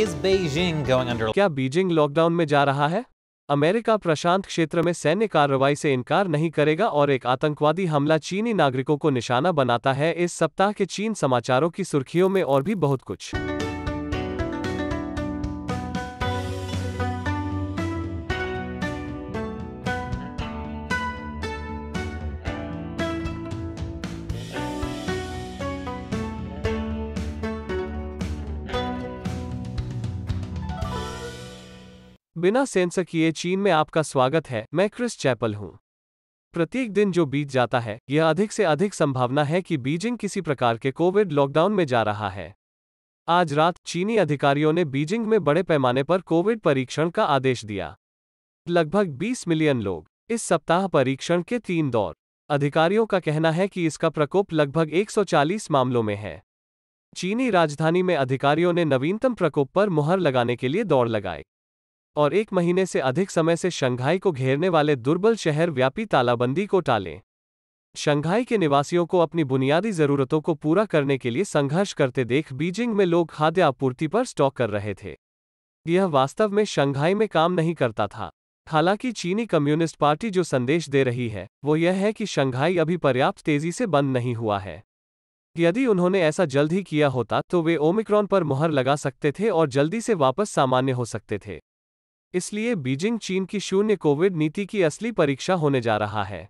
is Beijing क्या Beijing lockdown में जा रहा है अमेरिका प्रशांत क्षेत्र में सैन्य कार्रवाई से इनकार नहीं करेगा और एक आतंकवादी हमला चीनी नागरिकों को निशाना बनाता है इस सप्ताह के चीन समाचारों की सुर्खियों में और भी बहुत कुछ बिना सेंसर किए चीन में आपका स्वागत है मैं क्रिस चैपल हूं प्रत्येक दिन जो बीत जाता है यह अधिक से अधिक संभावना है कि बीजिंग किसी प्रकार के कोविड लॉकडाउन में जा रहा है आज रात चीनी अधिकारियों ने बीजिंग में बड़े पैमाने पर कोविड परीक्षण का आदेश दिया लगभग 20 मिलियन लोग इस सप्ताह परीक्षण के तीन दौर अधिकारियों का कहना है कि इसका प्रकोप लगभग 140 मामलों में है चीनी राजधानी में अधिकारियों ने नवीनतम प्रकोप पर मुहर लगाने के लिए दौड़ लगाई और एक महीने से अधिक समय से शंघाई को घेरने वाले दुर्बल शहर व्यापी तालाबंदी को टालें शंघाई के निवासियों को अपनी बुनियादी जरूरतों को पूरा करने के लिए संघर्ष करते देख बीजिंग में लोग खाद्य आपूर्ति पर स्टॉक कर रहे थे यह वास्तव में शंघाई में काम नहीं करता था हालांकि चीनी कम्युनिस्ट पार्टी जो संदेश दे रही है वो यह है कि शंघाई अभी पर्याप्त तेजी से बंद नहीं हुआ है यदि उन्होंने ऐसा जल्द ही किया होता तो वे ओमिक्रॉन पर मुहर लगा सकते थे और जल्दी से वापस सामान्य हो सकते थे इसलिए बीजिंग चीन की शून्य कोविड नीति की असली परीक्षा होने जा रहा है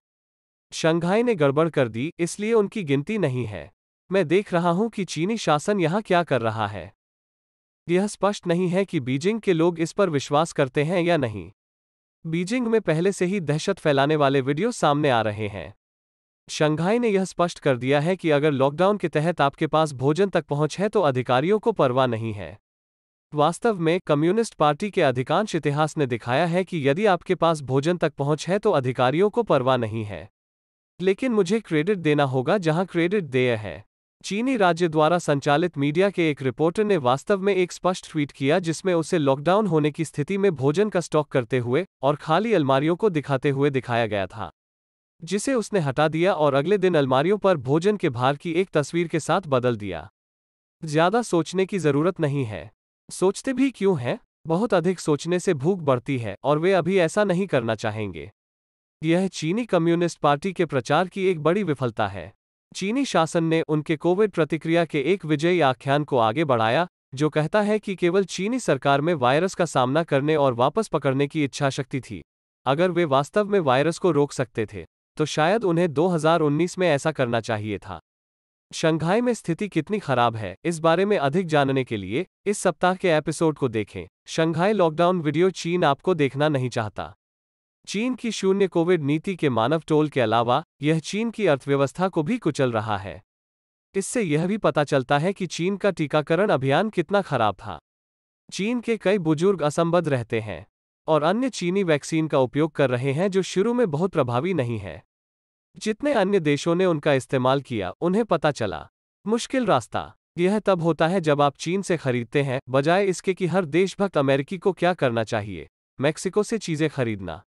शंघाई ने गड़बड़ कर दी इसलिए उनकी गिनती नहीं है मैं देख रहा हूं कि चीनी शासन यहां क्या कर रहा है यह स्पष्ट नहीं है कि बीजिंग के लोग इस पर विश्वास करते हैं या नहीं बीजिंग में पहले से ही दहशत फैलाने वाले वीडियो सामने आ रहे हैं शंघाई ने यह स्पष्ट कर दिया है कि अगर लॉकडाउन के तहत आपके पास भोजन तक पहुंच है तो अधिकारियों को परवाह नहीं है वास्तव में कम्युनिस्ट पार्टी के अधिकांश इतिहास ने दिखाया है कि यदि आपके पास भोजन तक पहुंच है तो अधिकारियों को परवाह नहीं है लेकिन मुझे क्रेडिट देना होगा जहां क्रेडिट देय है चीनी राज्य द्वारा संचालित मीडिया के एक रिपोर्टर ने वास्तव में एक स्पष्ट ट्वीट किया जिसमें उसे लॉकडाउन होने की स्थिति में भोजन का स्टॉक करते हुए और खाली अलमारियों को दिखाते हुए दिखाया गया था जिसे उसने हटा दिया और अगले दिन अलमारियों पर भोजन के भार की एक तस्वीर के साथ बदल दिया ज्यादा सोचने की जरूरत नहीं है सोचते भी क्यों हैं बहुत अधिक सोचने से भूख बढ़ती है और वे अभी ऐसा नहीं करना चाहेंगे यह चीनी कम्युनिस्ट पार्टी के प्रचार की एक बड़ी विफलता है चीनी शासन ने उनके कोविड प्रतिक्रिया के एक विजयी आख्यान को आगे बढ़ाया जो कहता है कि केवल चीनी सरकार में वायरस का सामना करने और वापस पकड़ने की इच्छा शक्ति थी अगर वे वास्तव में वायरस को रोक सकते थे तो शायद उन्हें 2019 में ऐसा करना चाहिए था शंघाई में स्थिति कितनी खराब है इस बारे में अधिक जानने के लिए इस सप्ताह के एपिसोड को देखें शंघाई लॉकडाउन वीडियो चीन आपको देखना नहीं चाहता चीन की शून्य कोविड नीति के मानव टोल के अलावा यह चीन की अर्थव्यवस्था को भी कुचल रहा है इससे यह भी पता चलता है कि चीन का टीकाकरण अभियान कितना खराब था चीन के कई बुजुर्ग असंबद्ध रहते हैं और अन्य चीनी वैक्सीन का उपयोग कर रहे हैं जो शुरू में बहुत प्रभावी नहीं है जितने अन्य देशों ने उनका इस्तेमाल किया उन्हें पता चला मुश्किल रास्ता यह तब होता है जब आप चीन से खरीदते हैं बजाय इसके कि हर देशभक्त अमेरिकी को क्या करना चाहिए मैक्सिको से चीज़ें खरीदना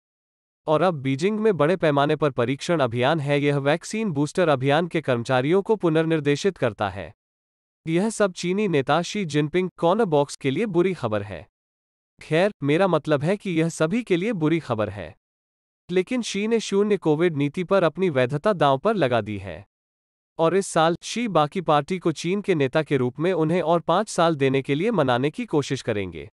और अब बीजिंग में बड़े पैमाने पर परीक्षण अभियान है यह वैक्सीन बूस्टर अभियान के कर्मचारियों को पुनर्निर्देशित करता है यह सब चीनी नेता शी जिनपिंग कॉर्नर बॉक्स के लिए बुरी खबर है खैर मेरा मतलब है कि यह सभी के लिए बुरी खबर है लेकिन शी ने शून्य कोविड नीति पर अपनी वैधता दांव पर लगा दी है और इस साल शी बाकी पार्टी को चीन के नेता के रूप में उन्हें और पांच साल देने के लिए मनाने की कोशिश करेंगे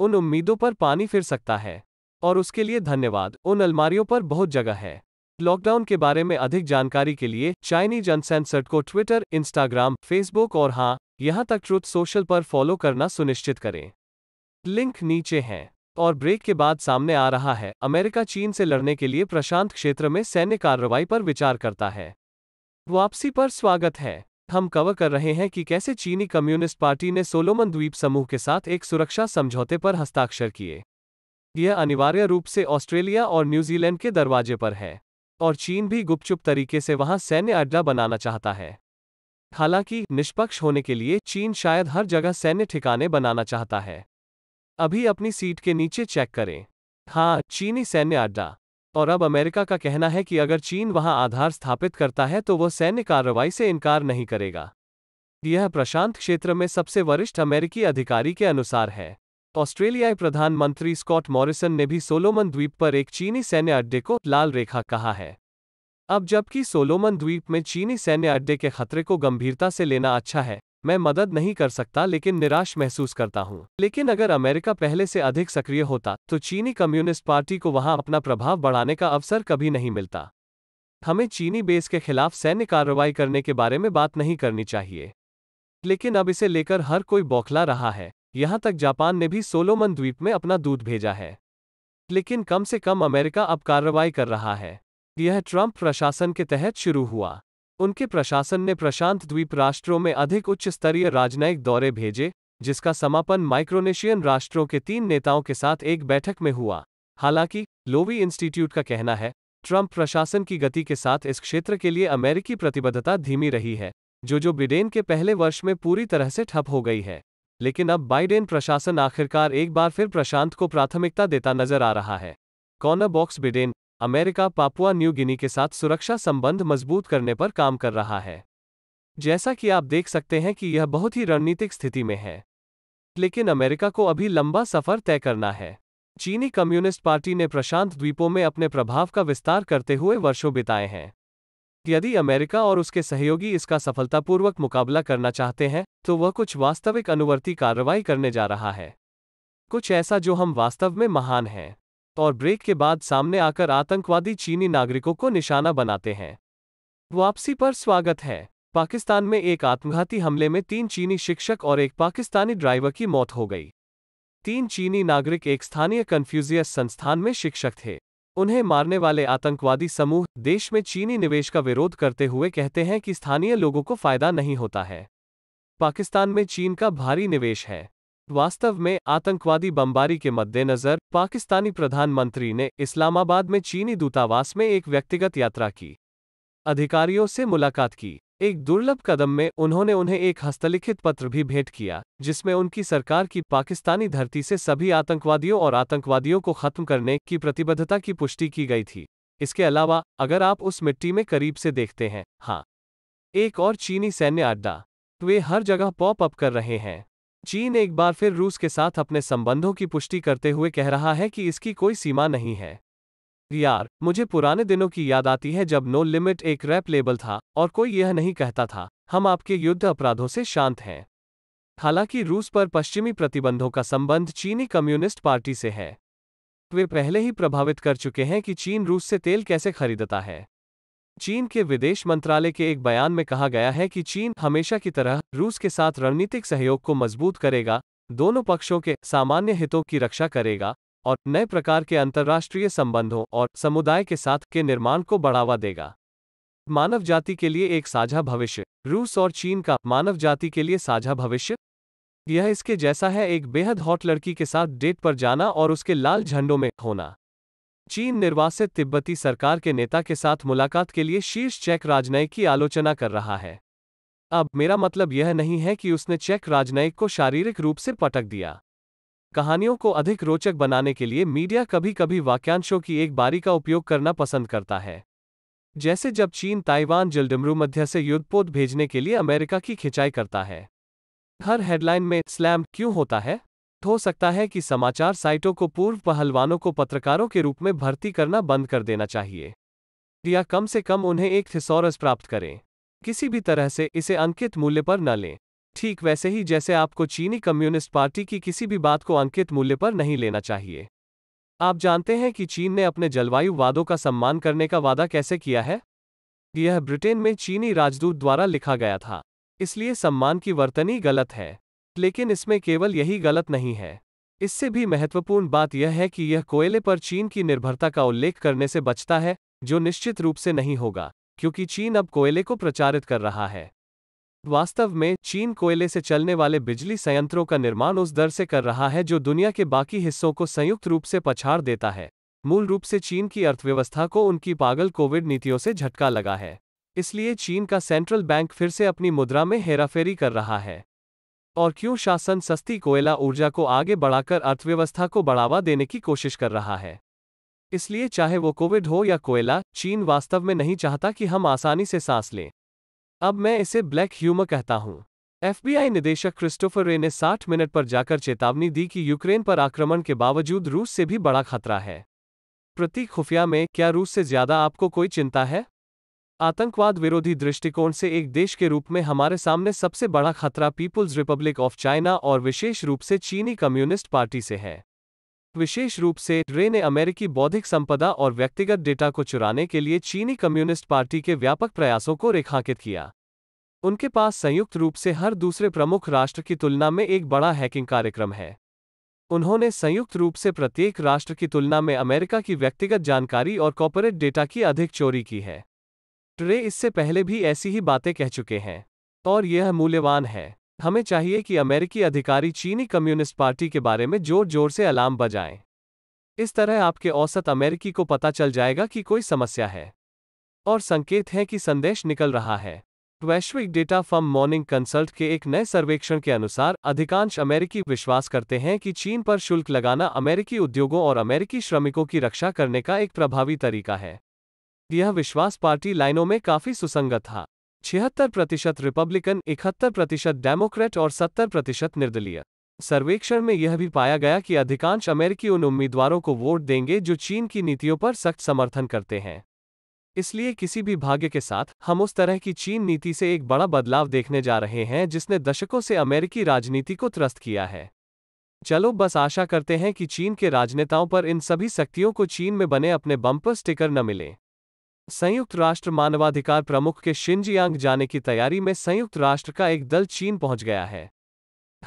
उन उम्मीदों पर पानी फिर सकता है और उसके लिए धन्यवाद उन अलमारियों पर बहुत जगह है लॉकडाउन के बारे में अधिक जानकारी के लिए चाइनीज अनसेंसर्ड को ट्विटर इंस्टाग्राम फेसबुक और हाँ यहाँ तक ट्रुथ सोशल पर फॉलो करना सुनिश्चित करें लिंक नीचे हैं और ब्रेक के बाद सामने आ रहा है अमेरिका चीन से लड़ने के लिए प्रशांत क्षेत्र में सैन्य कार्रवाई पर विचार करता है वापसी पर स्वागत है हम कवर कर रहे हैं कि कैसे चीनी कम्युनिस्ट पार्टी ने सोलोमन द्वीप समूह के साथ एक सुरक्षा समझौते पर हस्ताक्षर किए यह अनिवार्य रूप से ऑस्ट्रेलिया और न्यूजीलैंड के दरवाजे पर है और चीन भी गुपचुप तरीके से वहां सैन्य अड्डा बनाना चाहता है हालांकि निष्पक्ष होने के लिए चीन शायद हर जगह सैन्य ठिकाने बनाना चाहता है अभी अपनी सीट के नीचे चेक करें हाँ चीनी सैन्य अड्डा और अब अमेरिका का कहना है कि अगर चीन वहां आधार स्थापित करता है तो वह सैन्य कार्रवाई से इनकार नहीं करेगा यह प्रशांत क्षेत्र में सबसे वरिष्ठ अमेरिकी अधिकारी के अनुसार है ऑस्ट्रेलियाई प्रधानमंत्री स्कॉट मॉरिसन ने भी सोलोमन द्वीप पर एक चीनी सैन्य अड्डे को लाल रेखा कहा है अब जबकि सोलोमन द्वीप में चीनी सैन्य अड्डे के खतरे को गंभीरता से लेना अच्छा है मैं मदद नहीं कर सकता लेकिन निराश महसूस करता हूँ लेकिन अगर अमेरिका पहले से अधिक सक्रिय होता तो चीनी कम्युनिस्ट पार्टी को वहां अपना प्रभाव बढ़ाने का अवसर कभी नहीं मिलता हमें चीनी बेस के खिलाफ सैन्य कार्रवाई करने के बारे में बात नहीं करनी चाहिए लेकिन अब इसे लेकर हर कोई बौखला रहा है यहां तक जापान ने भी सोलोमन द्वीप में अपना दूध भेजा है लेकिन कम से कम अमेरिका अब कार्रवाई कर रहा है यह ट्रंप प्रशासन के तहत शुरू हुआ उनके प्रशासन ने प्रशांत द्वीप राष्ट्रों में अधिक उच्च स्तरीय राजनयिक दौरे भेजे जिसका समापन माइक्रोनेशियन राष्ट्रों के तीन नेताओं के साथ एक बैठक में हुआ हालांकि लोवी इंस्टीट्यूट का कहना है ट्रंप प्रशासन की गति के साथ इस क्षेत्र के लिए अमेरिकी प्रतिबद्धता धीमी रही है जो जो बिडेन के पहले वर्ष में पूरी तरह से ठप हो गई है लेकिन अब बाइडेन प्रशासन आखिरकार एक बार फिर प्रशांत को प्राथमिकता देता नजर आ रहा है corner box Biden America Papua New Guinea के साथ सुरक्षा संबंध मजबूत करने पर काम कर रहा है जैसा कि आप देख सकते हैं कि यह बहुत ही रणनीतिक स्थिति में है लेकिन अमेरिका को अभी लंबा सफर तय करना है चीनी कम्युनिस्ट पार्टी ने प्रशांत द्वीपों में अपने प्रभाव का विस्तार करते हुए वर्षों बिताए हैं यदि अमेरिका और उसके सहयोगी इसका सफलतापूर्वक मुकाबला करना चाहते हैं तो वह कुछ वास्तविक अनुवर्ती कार्रवाई करने जा रहा है कुछ ऐसा जो हम वास्तव में महान हैं और ब्रेक के बाद सामने आकर आतंकवादी चीनी नागरिकों को निशाना बनाते हैं वापसी पर स्वागत है पाकिस्तान में एक आत्मघाती हमले में तीन चीनी शिक्षक और एक पाकिस्तानी ड्राइवर की मौत हो गई तीन चीनी नागरिक एक स्थानीय कन्फ्यूजियस संस्थान में शिक्षक थे उन्हें मारने वाले आतंकवादी समूह देश में चीनी निवेश का विरोध करते हुए कहते हैं कि स्थानीय लोगों को फायदा नहीं होता है पाकिस्तान में चीन का भारी निवेश है वास्तव में आतंकवादी बमबारी के मद्देनजर पाकिस्तानी प्रधानमंत्री ने इस्लामाबाद में चीनी दूतावास में एक व्यक्तिगत यात्रा की अधिकारियों से मुलाकात की एक दुर्लभ कदम में उन्होंने उन्हें एक हस्तलिखित पत्र भी भेंट किया जिसमें उनकी सरकार की पाकिस्तानी धरती से सभी आतंकवादियों और आतंकवादियों को खत्म करने की प्रतिबद्धता की पुष्टि की गई थी इसके अलावा अगर आप उस मिट्टी में करीब से देखते हैं हाँ एक और चीनी सैन्य अड्डा वे हर जगह पॉप अप कर रहे हैं चीन एक बार फिर रूस के साथ अपने संबंधों की पुष्टि करते हुए कह रहा है कि इसकी कोई सीमा नहीं है यार मुझे पुराने दिनों की याद आती है जब नो लिमिट एक रैप लेबल था और कोई यह नहीं कहता था हम आपके युद्ध अपराधों से शांत हैं हालांकि रूस पर पश्चिमी प्रतिबंधों का संबंध चीनी कम्युनिस्ट पार्टी से है वे पहले ही प्रभावित कर चुके हैं कि चीन रूस से तेल कैसे खरीदता है चीन के विदेश मंत्रालय के एक बयान में कहा गया है कि चीन हमेशा की तरह रूस के साथ रणनीतिक सहयोग को मजबूत करेगा दोनों पक्षों के सामान्य हितों की रक्षा करेगा और नए प्रकार के अंतर्राष्ट्रीय संबंधों और समुदाय के साथ के निर्माण को बढ़ावा देगा मानव जाति के लिए एक साझा भविष्य रूस और चीन का मानव जाति के लिए साझा भविष्य यह इसके जैसा है एक बेहद हॉट लड़की के साथ डेट पर जाना और उसके लाल झंडों में होना चीन निर्वासित तिब्बती सरकार के नेता के साथ मुलाकात के लिए शीर्ष चेक राजनयिक की आलोचना कर रहा है अब मेरा मतलब यह नहीं है कि उसने चेक राजनयिक को शारीरिक रूप से पटक दिया कहानियों को अधिक रोचक बनाने के लिए मीडिया कभी कभी वाक्यांशों की एक बारी का उपयोग करना पसंद करता है जैसे जब चीन ताइवान जलडमरू मध्य से युद्धपोत भेजने के लिए अमेरिका की खिंचाई करता है हर हेडलाइन में स्लैम क्यों होता है हो सकता है कि समाचार साइटों को पूर्व पहलवानों को पत्रकारों के रूप में भर्ती करना बंद कर देना चाहिए या कम से कम उन्हें एक थिसोरस प्राप्त करें किसी भी तरह से इसे अंकित मूल्य पर न लें ठीक वैसे ही जैसे आपको चीनी कम्युनिस्ट पार्टी की किसी भी बात को अंकित मूल्य पर नहीं लेना चाहिए आप जानते हैं कि चीन ने अपने जलवायु वादों का सम्मान करने का वादा कैसे किया है यह ब्रिटेन में चीनी राजदूत द्वारा लिखा गया था इसलिए सम्मान की वर्तनी गलत है लेकिन इसमें केवल यही गलत नहीं है इससे भी महत्वपूर्ण बात यह है कि यह कोयले पर चीन की निर्भरता का उल्लेख करने से बचता है जो निश्चित रूप से नहीं होगा क्योंकि चीन अब कोयले को प्रचारित कर रहा है वास्तव में चीन कोयले से चलने वाले बिजली संयंत्रों का निर्माण उस दर से कर रहा है जो दुनिया के बाकी हिस्सों को संयुक्त रूप से पछाड़ देता है मूल रूप से चीन की अर्थव्यवस्था को उनकी पागल कोविड नीतियों से झटका लगा है इसलिए चीन का सेंट्रल बैंक फिर से अपनी मुद्रा में हेराफेरी कर रहा है और क्यों शासन सस्ती कोयला ऊर्जा को आगे बढ़ाकर अर्थव्यवस्था को बढ़ावा देने की कोशिश कर रहा है इसलिए चाहे वो कोविड हो या कोयला चीन वास्तव में नहीं चाहता कि हम आसानी से सांस लें अब मैं इसे ब्लैक ह्यूमर कहता हूं एफबीआई निदेशक क्रिस्टोफर रे ने 60 मिनट पर जाकर चेतावनी दी कि यूक्रेन पर आक्रमण के बावजूद रूस से भी बड़ा खतरा है प्रतीक खुफिया में क्या रूस से ज्यादा आपको कोई चिंता है आतंकवाद विरोधी दृष्टिकोण से एक देश के रूप में हमारे सामने सबसे बड़ा खतरा पीपुल्स रिपब्लिक ऑफ चाइना और विशेष रूप से चीनी कम्युनिस्ट पार्टी से है विशेष रूप से रे ने अमेरिकी बौद्धिक संपदा और व्यक्तिगत डेटा को चुराने के लिए चीनी कम्युनिस्ट पार्टी के व्यापक प्रयासों को रेखांकित किया उनके पास संयुक्त रूप से हर दूसरे प्रमुख राष्ट्र की तुलना में एक बड़ा हैकिंग कार्यक्रम है उन्होंने संयुक्त रूप से प्रत्येक राष्ट्र की तुलना में अमेरिका की व्यक्तिगत जानकारी और कॉपोरेट डेटा की अधिक चोरी की है ट्रे इससे पहले भी ऐसी ही बातें कह चुके हैं और यह मूल्यवान है हमें चाहिए कि अमेरिकी अधिकारी चीनी कम्युनिस्ट पार्टी के बारे में जोर जोर से अलार्म बजाएं इस तरह आपके औसत अमेरिकी को पता चल जाएगा कि कोई समस्या है और संकेत हैं कि संदेश निकल रहा है वैश्विक डेटा फर्म मॉर्निंग कंसल्ट के एक नए सर्वेक्षण के अनुसार अधिकांश अमेरिकी विश्वास करते हैं कि चीन पर शुल्क लगाना अमेरिकी उद्योगों और अमेरिकी श्रमिकों की रक्षा करने का एक प्रभावी तरीका है यह विश्वास पार्टी लाइनों में काफी सुसंगत था छिहत्तर प्रतिशत रिपब्लिकन इकहत्तर प्रतिशत डेमोक्रेट और सत्तर प्रतिशत निर्दलीय सर्वेक्षण में यह भी पाया गया कि अधिकांश अमेरिकी उन उम्मीदवारों को वोट देंगे जो चीन की नीतियों पर सख्त समर्थन करते हैं इसलिए किसी भी भाग्य के साथ हम उस तरह की चीन नीति से एक बड़ा बदलाव देखने जा रहे हैं जिसने दशकों से अमेरिकी राजनीति को त्रस्त किया है चलो बस आशा करते हैं कि चीन के राजनेताओं पर इन सभी सख्तियों को चीन में बने अपने बम्पर स्टिकर न मिले संयुक्त राष्ट्र मानवाधिकार प्रमुख के शिनजियांग जाने की तैयारी में संयुक्त राष्ट्र का एक दल चीन पहुंच गया है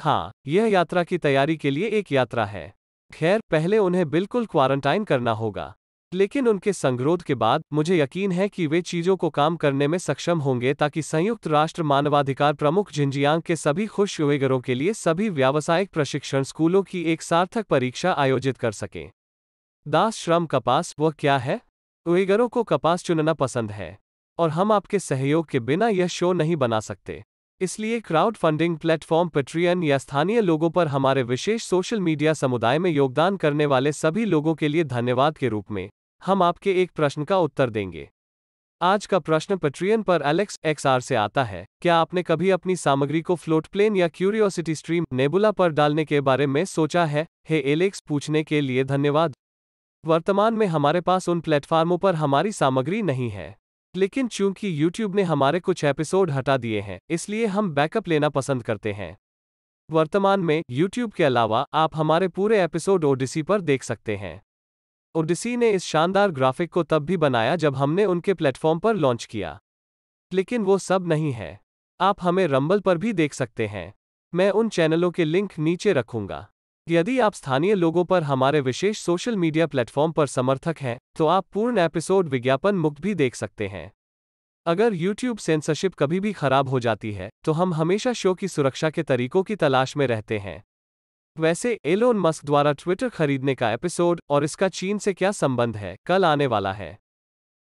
हाँ यह यात्रा की तैयारी के लिए एक यात्रा है खैर पहले उन्हें बिल्कुल क्वारंटाइन करना होगा लेकिन उनके संगरोध के बाद मुझे यकीन है कि वे चीजों को काम करने में सक्षम होंगे ताकि संयुक्त राष्ट्र मानवाधिकार प्रमुख झिंजियांग के सभी खुश युवेगरों के लिए सभी व्यावसायिक प्रशिक्षण स्कूलों की एक सार्थक परीक्षा आयोजित कर सकें दास श्रम कपास वह क्या है उइगरों को कपास चुनना पसंद है और हम आपके सहयोग के बिना यह शो नहीं बना सकते इसलिए क्राउड फंडिंग प्लेटफॉर्म पेट्रियन या स्थानीय लोगों पर हमारे विशेष सोशल मीडिया समुदाय में योगदान करने वाले सभी लोगों के लिए धन्यवाद के रूप में हम आपके एक प्रश्न का उत्तर देंगे आज का प्रश्न पेट्रियन पर एलेक्स एक्सआर से आता है क्या आपने कभी अपनी सामग्री को फ्लोट प्लेन या क्यूरियोसिटी स्ट्रीम नेबुला पर डालने के बारे में सोचा है हे एलेक्स पूछने के लिए धन्यवाद वर्तमान में हमारे पास उन प्लेटफार्मों पर हमारी सामग्री नहीं है लेकिन चूंकि YouTube ने हमारे कुछ एपिसोड हटा दिए हैं इसलिए हम बैकअप लेना पसंद करते हैं वर्तमान में YouTube के अलावा आप हमारे पूरे एपिसोड ओडिसी पर देख सकते हैं ओडिसी ने इस शानदार ग्राफिक को तब भी बनाया जब हमने उनके प्लेटफॉर्म पर लॉन्च किया लेकिन वो सब नहीं है आप हमें रंबल पर भी देख सकते हैं मैं उन चैनलों के लिंक नीचे रखूंगा यदि आप स्थानीय लोगों पर हमारे विशेष सोशल मीडिया प्लेटफॉर्म पर समर्थक हैं तो आप पूर्ण एपिसोड विज्ञापन मुक्त भी देख सकते हैं अगर यूट्यूब सेंसरशिप कभी भी खराब हो जाती है तो हम हमेशा शो की सुरक्षा के तरीकों की तलाश में रहते हैं वैसे एलोन मस्क द्वारा ट्विटर खरीदने का एपिसोड और इसका चीन से क्या संबंध है कल आने वाला है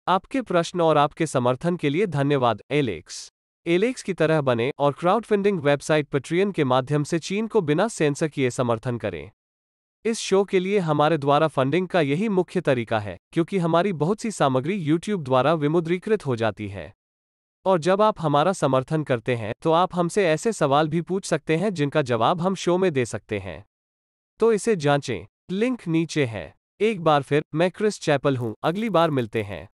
आपके प्रश्न और आपके समर्थन के लिए धन्यवाद एलेक्स एलेक्स की तरह बने और क्राउड फंडिंग वेबसाइट पट्रियन के माध्यम से चीन को बिना सेंसर किए समर्थन करें इस शो के लिए हमारे द्वारा फंडिंग का यही मुख्य तरीका है क्योंकि हमारी बहुत सी सामग्री यूट्यूब द्वारा विमुद्रीकृत हो जाती है और जब आप हमारा समर्थन करते हैं तो आप हमसे ऐसे सवाल भी पूछ सकते हैं जिनका जवाब हम शो में दे सकते हैं तो इसे जांचें लिंक नीचे है एक बार फिर मैं क्रिस चैपल हूं अगली बार मिलते हैं